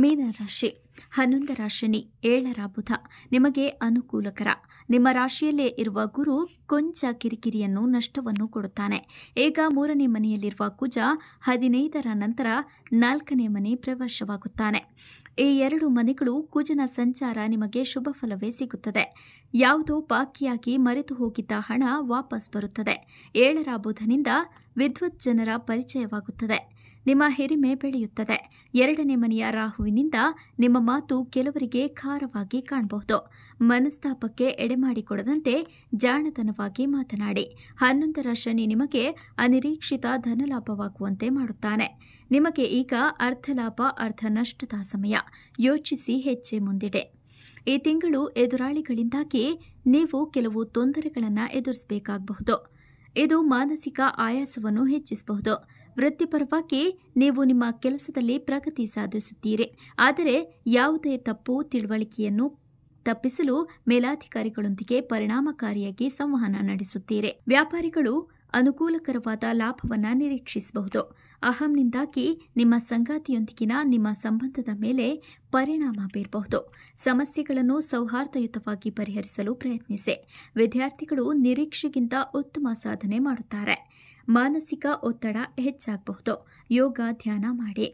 ಮೀನರಾಶಿ ಹನ್ನೊಂದರ ಶನಿ ಏಳರ ಬುಧ ನಿಮಗೆ ಅನುಕೂಲಕರ ನಿಮ್ಮ ರಾಶಿಯಲ್ಲೇ ಇರುವ ಗುರು ಕೊಂಚ ಕಿರಿಕಿರಿಯನ್ನು ನಷ್ಟವನ್ನು ಕೊಡುತ್ತಾನೆ ಈಗ ಮೂರನೇ ಮನೆಯಲ್ಲಿರುವ ಕುಜ ಹದಿನೈದರ ನಂತರ ನಾಲ್ಕನೇ ಮನೆ ಪ್ರವೇಶವಾಗುತ್ತಾನೆ ಈ ಎರಡು ಮನೆಗಳು ಕುಜನ ಸಂಚಾರ ನಿಮಗೆ ಶುಭ ಫಲವೇ ಸಿಗುತ್ತದೆ ಯಾವುದೋ ಬಾಕಿಯಾಗಿ ಮರೆತು ಹೋಗಿದ್ದ ಹಣ ವಾಪಸ್ ಬರುತ್ತದೆ ಏಳರ ಬುಧನಿಂದ ವಿದ್ವತ್ ಜನರ ಪರಿಚಯವಾಗುತ್ತದೆ ನಿಮ್ಮ ಹಿರಿಮೆ ಬೆಳೆಯುತ್ತದೆ ಎರಡನೇ ಮನೆಯ ರಾಹುವಿನಿಂದ ನಿಮ್ಮ ಮಾತು ಕೆಲವರಿಗೆ ಖಾರವಾಗಿ ಕಾಣಬಹುದು ಮನಸ್ತಾಪಕ್ಕೆ ಎಡೆಮಾಡಿಕೊಡದಂತೆ ಜಾಣತನವಾಗಿ ಮಾತನಾಡಿ ಹನ್ನೊಂದರ ಶನಿ ನಿಮಗೆ ಅನಿರೀಕ್ಷಿತ ಧನಲಾಭವಾಗುವಂತೆ ಮಾಡುತ್ತಾನೆ ನಿಮಗೆ ಈಗ ಅರ್ಧ ಲಾಭ ಅರ್ಧ ನಷ್ಟದ ಸಮಯ ಯೋಚಿಸಿ ಹೆಚ್ಚೆ ಮುಂದಿಡೆ ಈ ತಿಂಗಳು ಎದುರಾಳಿಗಳಿಂದಾಗಿ ನೀವು ಕೆಲವು ತೊಂದರೆಗಳನ್ನು ಎದುರಿಸಬೇಕಾಗಬಹುದು ಇದು ಮಾನಸಿಕ ಆಯಾಸವನ್ನು ಹೆಚ್ಚಿಸಬಹುದು ವೃತ್ತಿಪರವಾಗಿ ನೀವು ನಿಮ್ಮ ಕೆಲಸದಲ್ಲಿ ಪ್ರಗತಿ ಸಾಧಿಸುತ್ತೀರಿ ಆದರೆ ಯಾವುದೇ ತಪ್ಪು ತಿಳುವಳಿಕೆಯನ್ನು ತಪ್ಪಿಸಲು ಮೇಲಾಧಿಕಾರಿಗಳೊಂದಿಗೆ ಪರಿಣಾಮಕಾರಿಯಾಗಿ ಸಂವಹನ ನಡೆಸುತ್ತೀರಿ ವ್ಯಾಪಾರಿಗಳು ಅನುಕೂಲಕರವಾದ ಲಾಭವನ್ನು ನಿರೀಕ್ಷಿಸಬಹುದು ಅಹಂನಿಂದಾಗಿ ನಿಮ್ಮ ಸಂಗಾತಿಯೊಂದಿಗಿನ ನಿಮ್ಮ ಸಂಬಂಧದ ಮೇಲೆ ಪರಿಣಾಮ ಬೀರಬಹುದು ಸಮಸ್ಯೆಗಳನ್ನು ಸೌಹಾರ್ದಯುತವಾಗಿ ಪರಿಹರಿಸಲು ಪ್ರಯತ್ನಿಸಿ ವಿದ್ಯಾರ್ಥಿಗಳು ನಿರೀಕ್ಷೆಗಿಂತ ಉತ್ತಮ ಸಾಧನೆ ಮಾಡುತ್ತಾರೆ ಮಾನಸಿಕ ಒತ್ತಡ ಹೆಚ್ಚಾಗಬಹುದು ಯೋಗ ಧ್ಯಾನ ಮಾಡಿ